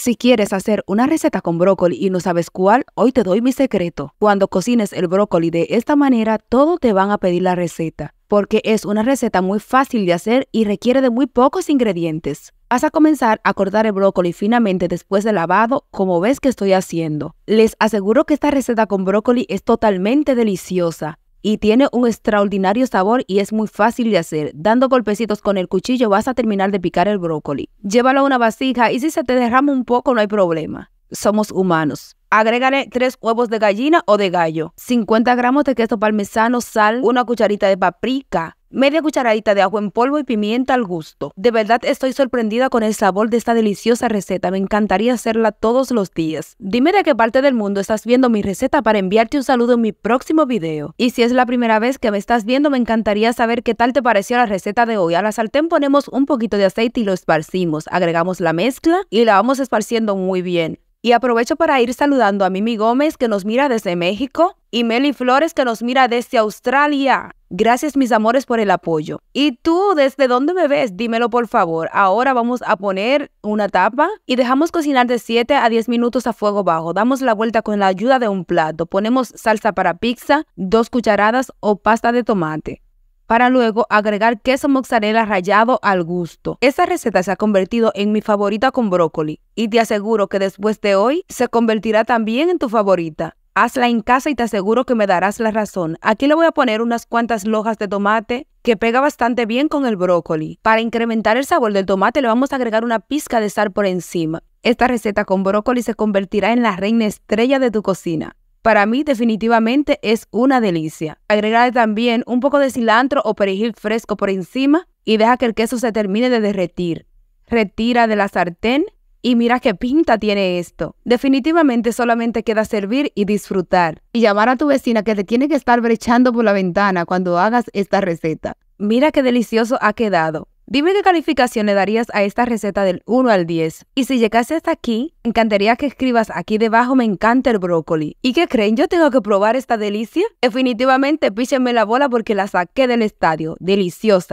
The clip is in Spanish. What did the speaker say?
Si quieres hacer una receta con brócoli y no sabes cuál, hoy te doy mi secreto. Cuando cocines el brócoli de esta manera, todos te van a pedir la receta, porque es una receta muy fácil de hacer y requiere de muy pocos ingredientes. Vas a comenzar a cortar el brócoli finamente después de lavado, como ves que estoy haciendo. Les aseguro que esta receta con brócoli es totalmente deliciosa y tiene un extraordinario sabor y es muy fácil de hacer. Dando golpecitos con el cuchillo vas a terminar de picar el brócoli. Llévalo a una vasija y si se te derrama un poco no hay problema. Somos humanos. Agrégale 3 huevos de gallina o de gallo, 50 gramos de queso parmesano, sal, una cucharita de paprika, media cucharadita de ajo en polvo y pimienta al gusto. De verdad estoy sorprendida con el sabor de esta deliciosa receta, me encantaría hacerla todos los días. Dime de qué parte del mundo estás viendo mi receta para enviarte un saludo en mi próximo video. Y si es la primera vez que me estás viendo, me encantaría saber qué tal te pareció la receta de hoy. A la sartén ponemos un poquito de aceite y lo esparcimos, agregamos la mezcla y la vamos esparciendo muy bien. Y aprovecho para ir saludando dando a Mimi Gómez que nos mira desde México y Meli Flores que nos mira desde Australia. Gracias mis amores por el apoyo. ¿Y tú desde dónde me ves? Dímelo por favor. Ahora vamos a poner una tapa y dejamos cocinar de 7 a 10 minutos a fuego bajo. Damos la vuelta con la ayuda de un plato. Ponemos salsa para pizza, dos cucharadas o pasta de tomate para luego agregar queso mozzarella rallado al gusto. Esta receta se ha convertido en mi favorita con brócoli y te aseguro que después de hoy se convertirá también en tu favorita. Hazla en casa y te aseguro que me darás la razón. Aquí le voy a poner unas cuantas lojas de tomate que pega bastante bien con el brócoli. Para incrementar el sabor del tomate le vamos a agregar una pizca de sal por encima. Esta receta con brócoli se convertirá en la reina estrella de tu cocina para mí definitivamente es una delicia. Agregale también un poco de cilantro o perejil fresco por encima y deja que el queso se termine de derretir. Retira de la sartén y mira qué pinta tiene esto. Definitivamente solamente queda servir y disfrutar. Y llamar a tu vecina que te tiene que estar brechando por la ventana cuando hagas esta receta. Mira qué delicioso ha quedado. Dime qué calificación le darías a esta receta del 1 al 10. Y si llegaste hasta aquí, encantaría que escribas aquí debajo me encanta el brócoli. ¿Y qué creen? ¿Yo tengo que probar esta delicia? Definitivamente píchenme la bola porque la saqué del estadio. Deliciosa.